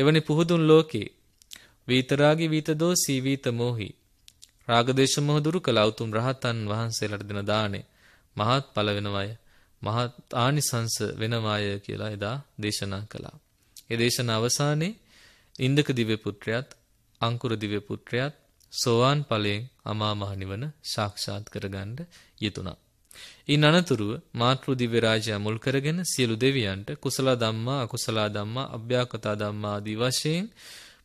එවැනි පුහුදුන් ලෝකේ වීතරාගී වීතදෝසී වීත මොහි රාගදේශ මොහ දුරු කළ උතුම් රහතන් වහන්සේලාට දෙන දාණය මහත් ඵල වෙනවය මහත් ආනිසංස වෙනවය කියලා එදා දේශනා කළා. ඒ දේශන අවසානයේ ඉන්දක දිව්‍ය පුත්‍රයාත් අංකුර දිව්‍ය පුත්‍රයාත් සෝවාන් ඵලයෙන් අමා මහ නිවන සාක්ෂාත් කරගන්න යෙතුණා. ඉන් අනතුරුව මාතෘ දිව්‍ය රාජ්‍ය මුල් කරගෙන සියලු දෙවියන්ට කුසල ධම්මා අකුසල ධම්මා අභ්‍යාකතා ධම්මා ආදී වශයෙන්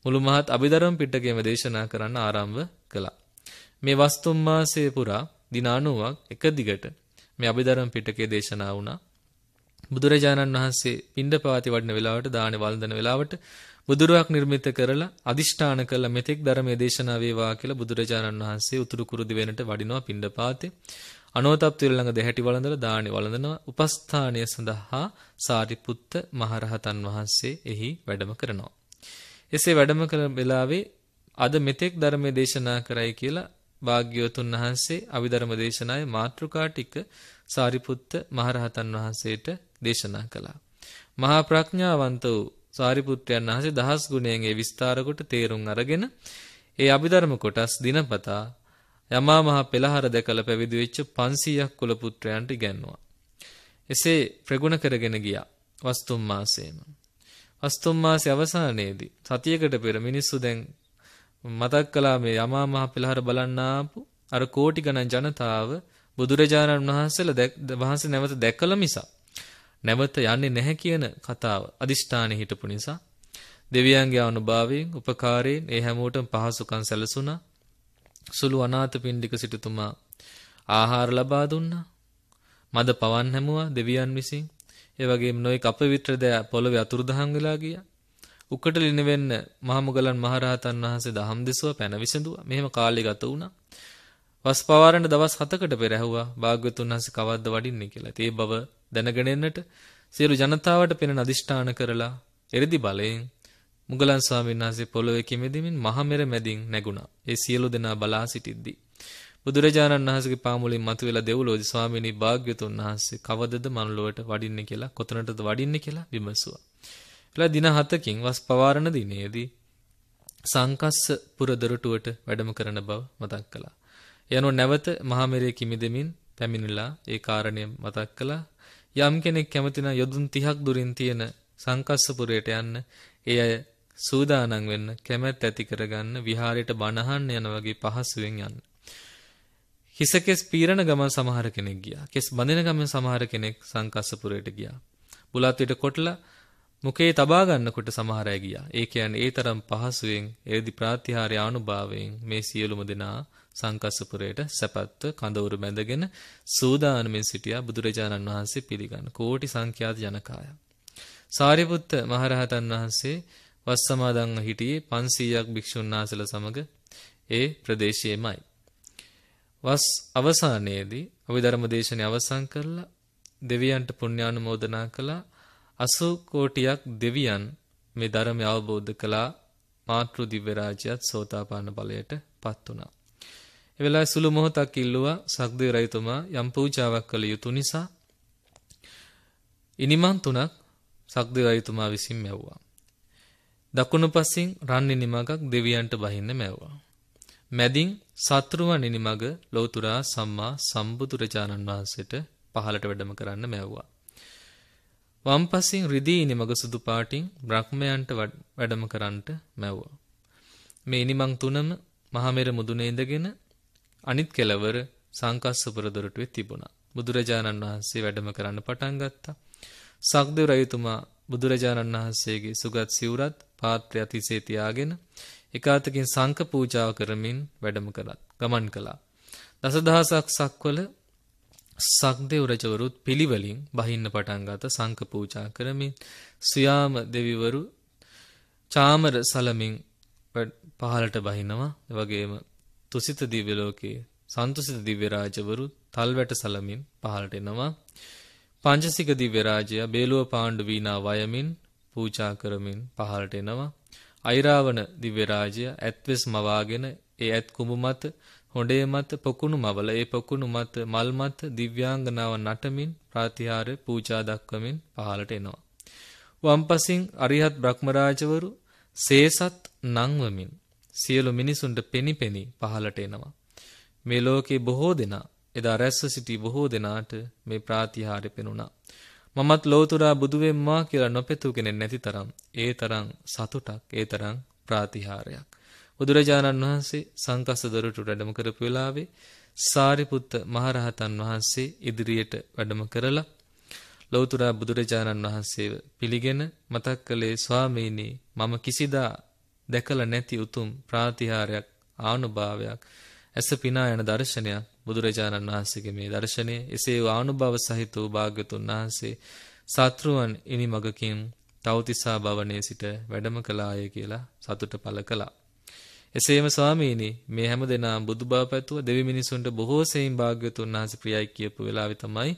මුළු මහත් අභිධර්ම පිටකයේම දේශනා කරන්න ආරම්භ කළා. මේ වස්තුම් මාසයේ පුරා දින 90ක් එක දිගට මේ අභිධර්ම පිටකයේ දේශනා වුණා. බුදුරජාණන් වහන්සේ පිණ්ඩපාති වඩන වෙලාවට දානේ වන්දන වෙලාවට බුදුරුවක් නිර්මිත කරලා අදිෂ්ඨාන කළ මෙතෙක් ධර්මයේ දේශනා වේවා කියලා බුදුරජාණන් වහන්සේ උතුරු කුරුදි වෙනට වඩිනවා පිණ්ඩපාතේ. අනෝතප්තිය ළඟද හැටි වළඳලා දානි වළඳනවා උපස්ථානය සඳහා සාරිපුත්ත මහරහතන් වහන්සේ එහි වැඩම කරනවා. එසේ වැඩම කළ වෙලාවේ අද මෙතෙක් ධර්මයේ දේශනා කරයි කියලා වාග්යවතුන් වහන්සේ අභිධර්ම දේශනාවේ මාතෘකා ටික සාරිපුත්ත මහරහතන් වහන්සේට දේශනා කළා. මහා ප්‍රඥාවන්ත වූ සාරිපුත්‍රයන් වහන්සේ දහස් ගුණයෙන් ඒ විස්තර කොට තේරුම් අරගෙන ඒ අභිධර්ම කොටස් දිනපතා යමා මහ පෙළහර දැකලා පැවිදි වෙච්ච 500ක් කුල පුත්‍රයන්ට ඉගැන්වුවා. එසේ ප්‍රගුණ කරගෙන ගියා වස්තුම් මාසයේම. වස්තුම් මාසයේ අවසානයේදී සතියකට පෙර මිනිස්සු දැන් මතක් කළා මේ යමා මහ පෙළහර බලන්න ආපු අර කෝටි ගණන් ජනතාව බුදුරජාණන් වහන්සේලා වහන්සේ නැවත දැකලා මිස නැවත යන්නේ නැහැ කියන කතාව අදිෂ්ඨානෙ හිටපු නිසා දෙවියන්ගේ අනුභවයෙන් උපකාරයෙන් ඒ හැමෝටම පහසුකම් සැලසුණා සුළු අනාථපිණ්ඩික සිටුතුමා ආහාර ලබා දුන්නා. මද පවන් හැමුවා දෙවියන් විසින්. ඒ වගේම නොයෙක් අපවිත්‍ර දෑ පොළවේ අතුරුදහන් වෙලා ගියා. උකට ලින වෙන්න මහමුගලන් මහරහතන් වහන්සේ දහම් දෙසුව පැන විසඳුවා. මෙහෙම කාලය ගත වුණා. වස් පවාරණ දවස් 7කට පෙර ඇහුවා භාග්‍යවතුන් වහන්සේ කවද්ද වඩින්නේ කියලා. ඒ බව දැනගෙනෙන්නට සියලු ජනතාවට පෙනෙන අදිෂ්ඨාන කරලා එරිදි බලයෙන් මුගලන් ස්වාමීන් වහන්සේ පොළොවේ කිමිදෙමින් මහමෙර මැදින් නැගුණා. ඒ සියලු දෙනා බලා සිටිද්දී බුදුරජාණන් වහන්සේගේ පාමුලින් මතුවලා දෙව්ලොවේ ස්වාමීනි භාග්‍යතුන් වහන්සේ කවදද මනුලොවට වඩින්නේ කියලා කොතනටද වඩින්නේ කියලා විමසුවා. එලා දින 7කින් වස් පවාරණ දිනේදී සංකස්ස පුර දොරටුවට වැඩම කරන බව මතක් කළා. යනු නැවත මහමෙරේ කිමිදෙමින් පැමිණිලා ඒ කාරණය මතක් කළා. යම් කෙනෙක් කැමතිනම් යොදුන් 30ක් දුරින් තියෙන සංකස්සපුරයට යන්න ඒ අය සූදානම් වෙන්න කැමැත් ඇති කරගන්න විහාරයට බණහන්න යන වගේ පහසුවෙන් යන්න. හිසකෙස් පීරණ ගමන් සමහර කෙනෙක් ගියා. කෙස් බඳින ගමන් සමහර කෙනෙක් සංකස්සපුරයට ගියා. බුලත් විට කොටලා මුකේ තබා ගන්නකොට සමහර අය ගියා. ඒ කියන්නේ ඒ තරම් පහසුවෙන් එරදි ප්‍රාතිහාර්ය අනුභවයෙන් මේ සියලුම දෙනා සංකස්සපුරයට සැපත්ව කඳවුරු බැඳගෙන සූදානමින් සිටියා බුදුරජාණන් වහන්සේ පිළිගන්න. කෝටි සංඛ්‍යාත ජනකාය. සාරිපුත්ත මහරහතන් වහන්සේ වස් සමාදන්ව හිටියේ 500ක් භික්ෂුන් වහන්සේලා සමග ඒ ප්‍රදේශයේමයි. වස් අවසානයේදී අභිධර්ම දේශනය අවසන් කරලා දෙවියන්ට පුණ්‍යානුමෝදනා කළා 80 කෝටියක් දෙවියන් මේ ධර්මය අවබෝධ කළා මාතෘ දිව්‍ය රාජ්‍යයත් සෝතාපන්න ඵලයට පත් වුණා. ඒ වෙලාවේ සුළු මොහොතක් ඉල්ලුවා සක්දේ රජතුමා යම් පූජාවක් කළ යුතු නිසා ඉනිමන් තුනක් සක්දේ රජතුමා විසින් මැව්වා. දකුණු පසින් රන් නිනිමගක් දෙවියන්ට බහින්න මැව්වා. මැදින් සත්‍රුවන් නිනිමග ලෞතුරා සම්මා සම්බුදුරජාණන් වහන්සේට පහළට වැඩම කරන්න මැව්වා. වම් පසින් රිදී නිමග සුදු පාටින් බ්‍රහ්මයන්ට වැඩම කරන්නට මැව්වා. මේ නිමං තුනම මහමෙර මුදුනේ ඉඳගෙන අනිත් කෙළවර සංකස්සපුර දොරටුවේ තිබුණා. බුදුරජාණන් වහන්සේ වැඩම කරන්න පටන් ගත්තා. සක්දෙව් රජතුමා බුදුරජාණන් වහන්සේගේ සුගත් සිවුරත් පාත්‍රය අතිසේ තියාගෙන එකාතකින් සංඝ පූජාව කරමින් වැඩම කළත් ගමන් කළා. දසදහසක් සක්වල සක්දේව රජවරුත් පිළිවෙලින් බහින්න පටන් ගත සංඝ පූජා කරමින් සුයාම දෙවිවරු චාමර සලමින් පහලට බහිනවා වගේම තුසිත දිව්‍ය ලෝකයේ සන්තුසිත දිව්‍ය රාජවරු තල්වැට සලමින් පහලට එනවා පංචසික දිව්‍ය රාජය බේලුව පාණ්ඩු වීණා වයමින් පූජා කරමින් පහළට එනවා. අයිරාවන දිව්‍ය රාජය ඇත්විස් මවාගෙන ඒ ඇත් කුඹු මත හොඬේ මත පොකුණු මවල ඒ පොකුණු මත මල් මත දිව්‍යාංගනාව නටමින් ප්‍රාතිහාර්ය පූජා දක්වමින් පහළට එනවා. වම්පසින් අරිහත් බ්‍රහ්මරාජවරු සේසත් නංවමින් සියලු මිනිසුන්ට පෙනිපෙනී පහළට එනවා. මේ ලෝකේ බොහෝ දෙනා එදා රැස්ස සිටි බොහෝ දෙනාට මේ ප්‍රාතිහාර්ය පෙනුණා. මමත් ලෝතුරා බුදු වෙම්මා කියලා නොපෙතු කෙනෙක් නැති තරම් ඒ තරම් සතුටක් ඒ තරම් ප්‍රාතිහාර්යයක්. බුදුරජාණන් වහන්සේ සංකස්ස දොරටු වැඩම කරපු වෙලාවේ සාරිපුත්ත මහරහතන් වහන්සේ ඉදිරියට වැඩම කරලා ලෞතුරා බුදුරජාණන් වහන්සේව පිළිගෙන මතක් කළේ ස්වාමීනි මම කිසිදා දැකලා නැති උතුම් ප්‍රාතිහාරයක් ආනුභාවයක් ඇස පිනා යන දර්ශනයක් බුදුරජාණන් වහන්සේගේ මේ දර්ශනය එසේ ආනුභව සහිත වූ භාග්‍යතුන් වහන්සේ සත්‍රුවන් ඉනි මගකින් තවතිසා භවනයේ සිට වැඩම කළාය කියලා සතුට පළ කළා. එසේම ස්වාමීනි මේ හැම දෙනාම බුදුබව පැතුව දෙවි මිනිසුන්ට බොහෝ සෙයින් භාග්‍යතුන් වහන්සේ ප්‍රියයි කියපු වෙලාවේ තමයි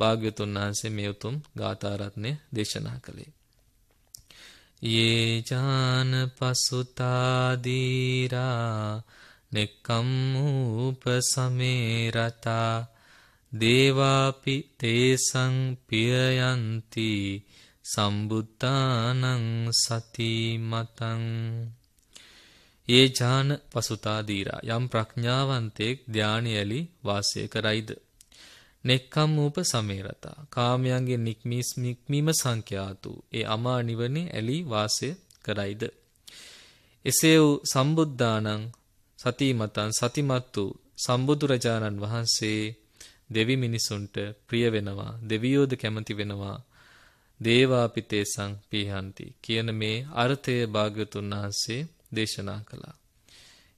භාග්‍යතුන් වහන්සේ මේ උතුම් ගාථාරත්නය දේශනා කළේ. යේජාන පසුතාදීරා නෙක්කම්මූප සමේරතා දේවාපි තේසං පියයන්ති සම්බුද්ධානං සතිමතං ඒ ජාන පසුතාදීරා යම් ප්‍රඥාවන්තයෙක් ධානයලි වාසය කරයිද. නෙක්කම් ූප සමේරතා කාමයන්ගේ නික්මිස් නික්මීම සංඛ්‍යාතු ඒ අමා නිවනේ ඇලි වාසය කරයිද. එසේ වූ සම්බුද්ධානං සතිමතන් සතිමත් වූ සම්බුදුරජාණන් වහන්සේ දෙවි මිනිසුන්ට ප්‍රිය වෙනවා දෙවියෝද කැමති වෙනවා දේවාපිතේසං පීහන්ති කියන මේ අර්ථය භාග්‍යතුන් වහන්සේ දේශනා කළා.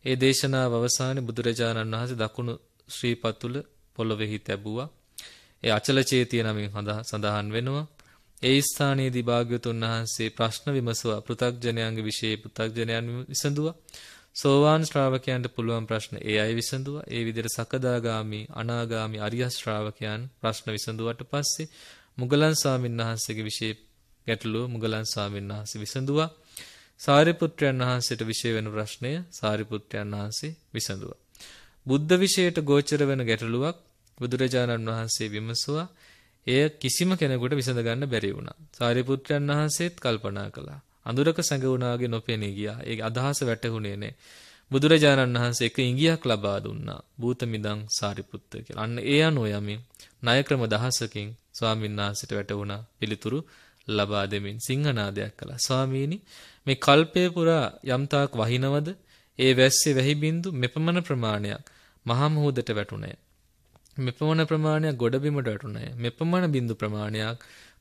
ඒ දේශනාව අවසානයේ බුදුරජාණන් වහන්සේ දකුණු ශ්‍රී පතුල පොළොවේහි තැබුවා. ඒ අචලචේතිය නමින් සඳහන් වෙනවා. ඒ ස්ථානයේදී භාග්‍යතුන් වහන්සේ ප්‍රශ්න විමසුවා පෘථග්ජනයන්ගේ વિશે පෘථග්ජනයන් විසඳුවා. සෝවාන් ශ්‍රාවකයන්ට පුළුවන් ප්‍රශ්න ඒ අය විසඳුවා. ඒ විදිහට සකදාගාමි, අනාගාමි, අරිය ශ්‍රාවකයන් ප්‍රශ්න විසඳුවට පස්සේ මුගලන් ස්වාමීන් වහන්සේගේ විශේෂ ගැටලුව මුගලන් ස්වාමීන් වහන්සේ විසඳුවා. සාරිපුත්‍රයන් වහන්සේට විශේෂ වෙන ප්‍රශ්නය සාරිපුත්‍රයන් වහන්සේ විසඳුවා. බුද්ධ විෂයට ගෝචර වෙන ගැටලුවක් බුදුරජාණන් වහන්සේ විමසුවා. එය කිසිම කෙනෙකුට විසඳ ගන්න බැරි වුණා. සාරිපුත්‍රයන් වහන්සේත් කල්පනා කළා. අඳුරක සැඟවුණාගේ නොපෙනී ගියා. ඒ අදහස වැටහුණේ නැහැ. බුදුරජාණන් වහන්සේ එක ඉඟියක් ලබා දුන්නා. භූත මිදං සාරිපුත්ත කියලා. අන්න ඒ අනුව යමින් ණය ක්‍රම දහසකින් ස්වාමීන් වහන්සේට වැටුණා පිළිතුරු ලබා දෙමින් සිංහනාදයක් කළා. ස්වාමීනි මේ කල්පය පුරා යම්තාක් වහිනවද? ඒ වැස්සේ වැහි බින්දු මෙපමණ ප්‍රමාණයක් මහා මුහුදට වැටුණේ. මෙපමණ ප්‍රමාණයක් ගොඩබිමට වැටුණේ. මෙපමණ බින්දු ප්‍රමාණයක්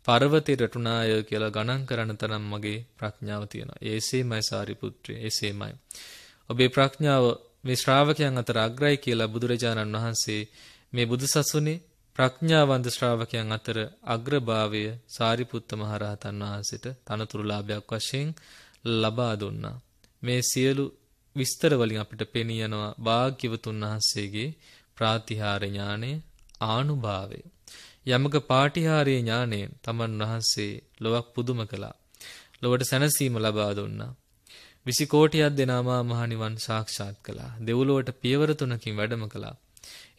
පර්වතේ රටුණාය කියලා ගණන් කරන තරම් මගේ ප්‍රඥාව තියෙනවා. ඒසේමයි සාරිපුත්‍රය. ඒසේමයි. ඔබේ ප්‍රඥාව මේ ශ්‍රාවකයන් අතර අග්‍රයි කියලා බුදුරජාණන් වහන්සේ මේ බුදුසසුනේ ප්‍රඥාවන්ත ශ්‍රාවකයන් අතර අග්‍රභාවය සාරිපුත්ත මහරහතන් වහන්සේට තනතුරු ලාභයක් වශයෙන් ලබා දුන්නා. මේ සියලු විස්තර වලින් අපිට පෙනී යනවා භාග්‍යවතුන් වහන්සේගේ ප්‍රාතිහාර්ය ඥානය ආනුභාවය. යමක පාටිහාරයේ ඥාණයෙන් තමන් වහන්සේ ලොවක් පුදුම කළා. ලොවට සැනසීම ලබා දුන්නා. විසි කෝටියක් දෙනා මා මහ නිවන් සාක්ෂාත් කළා. දෙව්ලොවට පියවර තුනකින් වැඩම කළා.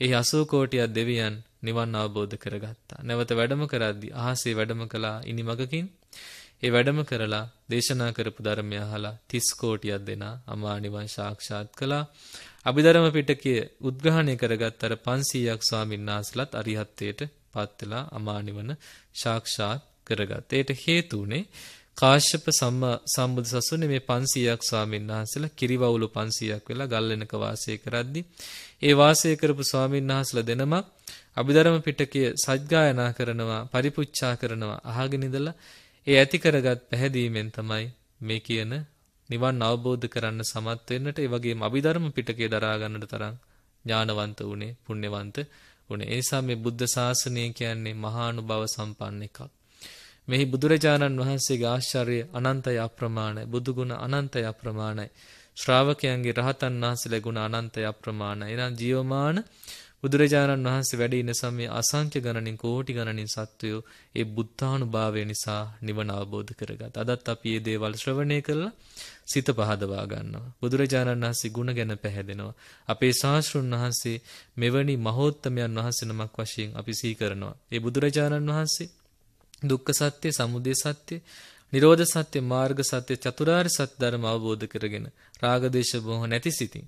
එහි 80 කෝටියක් දෙවියන් නිවන් අවබෝධ කරගත්තා. නැවත වැඩම කරද්දී අහසේ වැඩම කළා ඉනිමගකින්. ඒ වැඩම කරලා දේශනා කරපු ධර්මය අහලා 30 කෝටියක් දෙනා අමා නිවන් සාක්ෂාත් කළා. අභිධර්ම පිටකයේ උද්ඝාණය කරගත් අර 500ක් ස්වාමීන් වහන්සේලාත් අරිහත්ත්වයට පත් වෙලා අමා නිවන සාක්ෂාත් කරගත්. ඒට හේතු උනේ කාශ්‍යප සම්මා සම්බුදු සසුනේ මේ 500ක් ස්වාමීන් වහන්සේලා කිරිවවුලු 500ක් වෙලා ගල්ලෙනක වාසය කරද්දී ඒ වාසය කරපු ස්වාමීන් වහන්සේලා දෙනමක් අභිධර්ම පිටකය සජ්ගායනා කරනවා පරිපුච්ඡා කරනවා අහගෙන ඉඳලා ඒ ඇති කරගත් පැහැදීමෙන් තමයි මේ කියන නිවන් අවබෝධ කරන්න සමත් වෙන්නට ඒ වගේම අභිධර්ම පිටකය දරා ගන්නට තරම් ඥානවන්ත වුණේ පුණ්‍යවන්ත ගුණ. ඒ නිසා මේ බුද්ධ ශාසනය කියන්නේ මහානුභව සම්පන්න එකක්. මෙහි බුදුරජාණන් වහන්සේගේ ආශ්චර්ය අනන්තය අප්‍රමාණයි. බුදු ගුණ අනන්තය අප්‍රමාණයි. ශ්‍රාවකයන්ගේ රහතන් වහන්සේලා ගුණ අනන්තය අප්‍රමාණයි. එනම් ජීවමාන බුදුරජාණන් වහන්සේ වැඩ ඉන සමයේ අසංඛ්‍ය ගණනින් කෝටි ගණනින් සත්වයෝ ඒ බුද්ධානුභාවය නිසා නිවන අවබෝධ කරගත්. අදත් අපි මේ දේවල් ශ්‍රවණය කරලා සිත පහදවා ගන්නවා. බුදුරජාණන් වහන්සේ ගුණ ගැන පැහැදෙනවා. අපේ ශාස්ත්‍රුන් වහන්සේ මෙවැනි මහෝත්තමයන් වහන්සේ නමක් වශයෙන් අපි සිහි කරනවා. ඒ බුදුරජාණන් වහන්සේ දුක්ඛ සත්‍ය, සමුදය සත්‍ය, නිරෝධ සත්‍ය මාර්ග සත්‍ය චතුරාර්ය සත්‍ය ධර්ම අවබෝධ කරගෙන රාගදේශ බොහෝ නැති සිතින්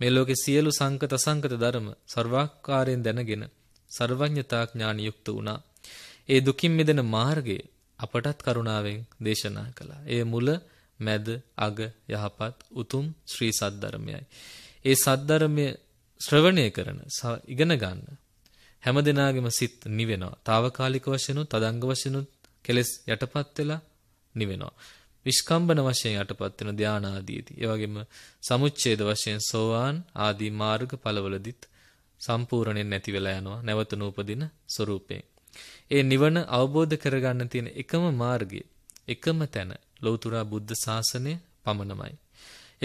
මේ ලෝකේ සියලු සංකත අසංකත ධර්ම ਸਰවාකාරයෙන් දැනගෙන ਸਰවඥතා ඥාන යුක්ත වුණා. ඒ දුකින් මිදෙන මාර්ගය අපටත් කරුණාවෙන් දේශනා කළා. ඒ මුල මැද අග යහපත් උතුම් ශ්‍රී සද්ධර්මයයි. ඒ සද්ධර්මය ශ්‍රවණය කරන ඉගෙන ගන්න හැම දිනාගෙම සිත් නිවෙනවා. తాවකාලික වශයෙන්ුත්, තදංග වශයෙන්ුත් කෙලස් යටපත් වෙලා නිවෙනවා. විස්කම්බන වශයෙන් යටපත් වෙන ධාන ආදීදී. ඒ වගේම සමුච්ඡේද වශයෙන් සෝවාන් ආදී මාර්ග ඵලවලදීත් සම්පූර්ණයෙන් නැති වෙලා යනවා නැවත නූපදින ස්වરૂපයෙන්. ඒ නිවන අවබෝධ කරගන්න තියෙන එකම මාර්ගය එකම තැන ලෞතුරා බුද්ධ ශාසනය පමණමයි.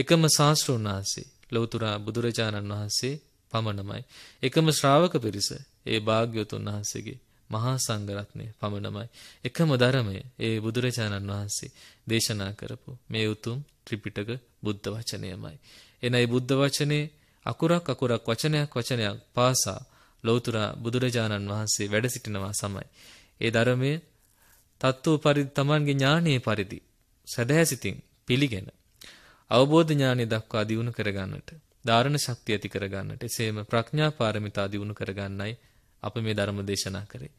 එකම ශාස්ත්‍රුන් වහන්සේ ලෞතුරා බුදුරජාණන් වහන්සේ පමණමයි. එකම ශ්‍රාවක පිරිස ඒ භාග්‍යවතුන් වහන්සේගේ මහා සංඝරත්නය පමණමයි. එකම ධර්මය ඒ බුදුරජාණන් වහන්සේ දේශනා කරපු මේ උතුම් ත්‍රිපිටක බුද්ධ වචනයමයි. එනයි බුද්ධ වචනේ අකුරක් අකුරක් වචනයක් වචනයක් පාසා ලෞතර බුදුරජාණන් වහන්සේ වැඩ සිටිනවා සමයි. ඒ ධර්මයේ தত্ত্ব පරිදි Tamanගේ ඥානයේ පරිදි සදහැසිතින් පිළිගෙන අවබෝධ ඥානය දක්වා දියුණු කරගන්නට ධාරණ ශක්තිය ඇති කරගන්නට එසේම ප්‍රඥා පාරමිතා දියුණු කරගන්නයි අප මේ ධර්ම දේශනා කරේ.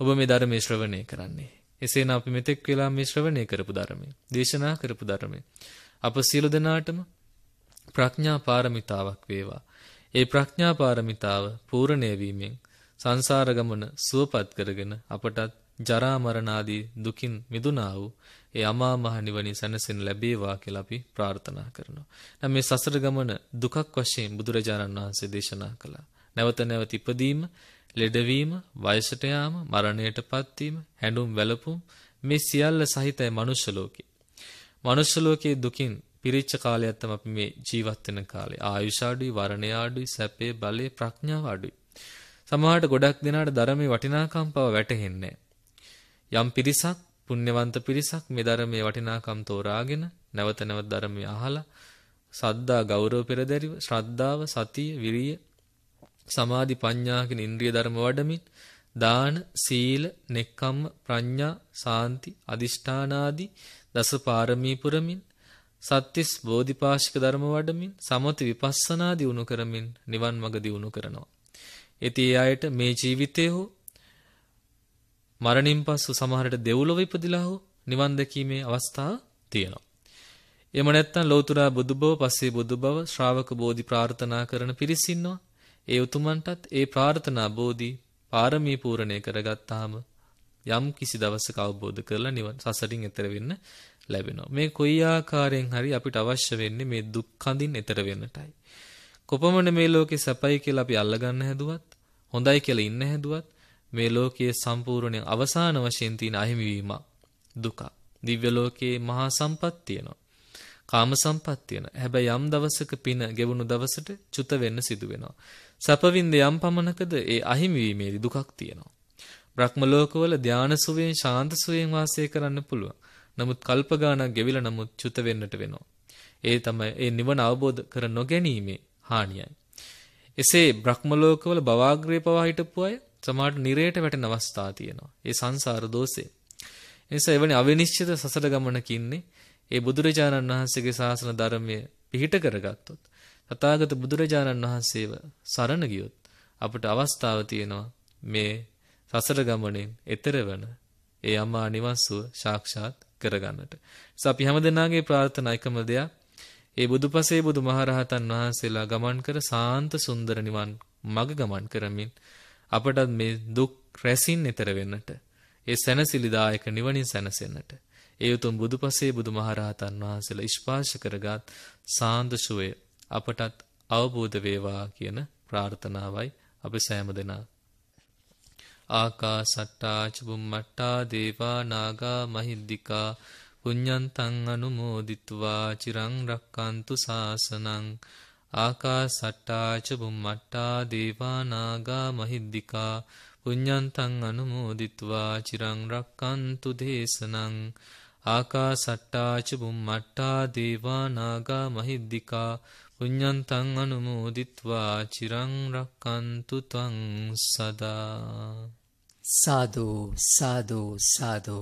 ඔබ මේ ධර්මයේ ශ්‍රවණය කරන්නේ. එසේනම් අපි මෙතෙක් වෙලා මේ ශ්‍රවණය කරපු ධර්මයේ දේශනා කරපු ධර්මයේ අප සියලු දෙනාටම ප්‍රඥා පාරමිතාවක් වේවා. ඒ ප්‍රඥා පාරමිතාව පූර්ණය වීමෙන් සංසාර ගමන සුවපත් කරගෙන අපටත් ජරා මරණ ආදී දුකින් මිදුණා වූ ඒ අමා මහ නිවනින් සැනසෙන ලැබේවා කියලා අපි ප්‍රාර්ථනා කරනවා. නම් මේ සසර ගමන දුකක් වශයෙන් බුදුරජාණන් වහන්සේ දේශනා කළා. නැවත නැවත ඉපදීම ලෙඩවීම, වයසට යාම, මරණයටපත් වීම, හැඬුම් වැළපුම් මේ සියල්ල සහිතයි මනුෂ්‍ය ලෝකේ. මනුෂ්‍ය ලෝකයේ දුකින් පිරිච්ච කාලයක් තමයි අපි මේ ජීවත් වෙන කාලේ. ආයුෂ අඩුයි, වරණය අඩුයි, සැපේ බලේ ප්‍රඥාව අඩුයි. සමහරට ගොඩක් දෙනාට ධර්මයේ වටිනාකම් පව වැටහෙන්නේ යම් පිරිසක්, පුණ්‍යවන්ත පිරිසක් මේ ධර්මයේ වටිනාකම් තෝරාගෙන නැවත නැවත ධර්මය අහලා සද්දා ගෞරව පෙරදැරිව, ශ්‍රද්ධාව, සතිය, විරිය සමාධි ප්‍රඥා කියන ඉන්ද්‍රිය ධර්ම වඩමින් දාන සීල නෙක්ඛම්ම ප්‍රඥා සාන්ති අදිෂ්ඨානාදී දස පාරමී පුරමින් සත්‍තිස් බෝධිපාශික ධර්ම වඩමින් සමත විපස්සනා දියුණු කරමින් නිවන් මඟ දියුණු කරනවා. ඉතී අයට මේ ජීවිතයේ හෝ මරණින් පසු සමහරට දෙව්ලොව ඉපදිලා හෝ නිවන් දැකීමේ අවස්ථා තියෙනවා. එම නැත්තම් ලෞතර බුදුබව පස්සේ බුදුබව ශ්‍රාවක බෝධි ප්‍රාර්ථනා කරන පිරිස ඉන්නවා. ඒ උතුමන්ටත් ඒ ප්‍රාර්ථනා බෝධි පාරමී පූර්ණය කරගත්තාම යම් කිසි දවසක අවබෝධ කරලා නිවන් සසරින් එතර වෙන්න ලැබෙනවා. මේ කොයි ආකාරයෙන් හරි අපිට අවශ්‍ය වෙන්නේ මේ දුක් කඳින් එතර වෙන්නටයි. කොපමණ මේ ලෝකේ සැපයි කියලා අපි අල්ලගන්න හැදුවත්, හොඳයි කියලා ඉන්න හැදුවත් මේ ලෝකයේ සම්පූර්ණයෙන් අවසාන වශයෙන් තියෙන අහිමිවීම දුක. දිව්‍ය ලෝකයේ මහා සම්පත් තියෙනවා. කාම සම්පත් තියෙනවා. හැබැයි යම් දවසක පින ගෙවුණු දවසට චුත වෙන්න සිදු වෙනවා. සැපවින්ද යම් පමණකද ඒ අහිමි වීමේදී දුකක් තියෙනවා. බ්‍රහ්ම ලෝකවල ධානසුවෙන් ශාන්තසුවෙන් වාසය කරන්න පුළුවන්. නමුත් කල්ප ගානක් ගෙවිලා නමුත් චුත වෙන්නට වෙනවා. ඒ තමයි ඒ නිවන අවබෝධ කර නොගැනීමේ හානියයි. එසේ බ්‍රහ්ම ලෝකවල බවාග්‍රේ පවා හිටපු අය සමහරට නිරයට වැටෙන අවස්ථා තියෙනවා. ඒ සංසාර දෝෂේ. එනිසා එවැනි අවිනිශ්චිත සසර ගමනක ඉන්නේ ඒ බුදුරජාණන් වහන්සේගේ ශාසන ධර්මය පිහිට කරගත්තොත් තථාගත බුදුරජාණන් වහන්සේව සරණ ගියොත් අපට අවස්ථාව තියෙනවා මේ සසර ගමනෙන් එතර වෙන ඒ අමා නිවන්සුව සාක්ෂාත් කරගන්නට. නිසා අපි හැමදෙනාගේ ප්‍රාර්ථනා එකම දෙයක්. ඒ බුදුපසේ බුදුමහරහතන් වහන්සේලා ගමන් කර සාන්ත සුන්දර නිවන් මඟ ගමන් කරමින් අපටත් මේ දුක් රැසින් ඈතර වෙන්නට ඒ සැනසිලිදායක නිවනින් සැනසෙන්නට ඒ උතුම් බුදුපසේ බුදුමහරහතන් වහන්සේලා ස්පර්ශ කරගත් සාන්ත සුවේ අපටත් අවබෝධ වේවා කියන ප්‍රාර්ථනාවයි අපි සෑම දෙනා. ආකාසට්ටා චුම්මට්ටා දේවා නාග මහිද්దికා පුඤ්ඤන්තං අනුමෝදිත්වා චිරං රක්칸තු සාසනං ආකාසට්ටා චුම්මට්ටා දේවා නාග මහිද්దికා පුඤ්ඤන්තං අනුමෝදිත්වා චිරං රක්칸තු දේශනං ආකාසට්ටාච බුම්මට්ටා දේවා නාග මහිද්దికා පුඤ්ඤන්තං අනුමෝදිත්වා චිරං රක්칸තු ත්වං සදා සාදු සාදු සාදු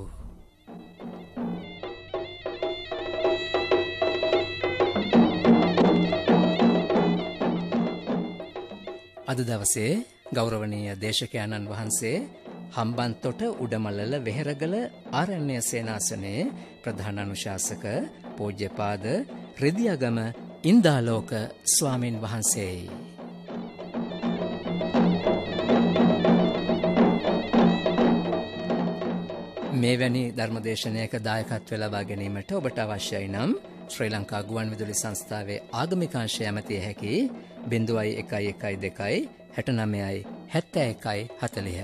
අද දවසේ ගෞරවනීය දේශකයන්න් වහන්සේ හම්බන්තොට උඩමලල වෙහෙරගල ආරණ්‍ය සේනාසනයේ ප්‍රධාන අනුශාසක පූජ්‍යපාද රෙදියාගම ඉන්දාලෝක ස්වාමින් වහන්සේයි. මේවැනි ධර්මදේශනයක දායකත්ව ලබා ගැනීමට ඔබට අවශ්‍යයි නම් ශ්‍රී ලංකා ගුවන් විදුලි සංස්ථාවේ ආගමිකාංශය ඇමතිය හැකි බිඳුවයි එකයි එකයි දෙකයි හැට නමයයි හැත්ත එකයි හතලිය.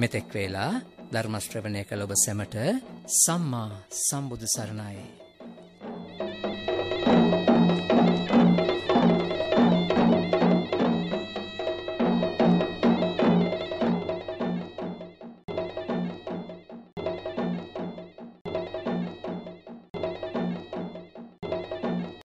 මෙතෙක් වේලා ධර්මශ්‍රවණය කළ ඔබ සැමට සම්මා සම්බුදු සරණයි.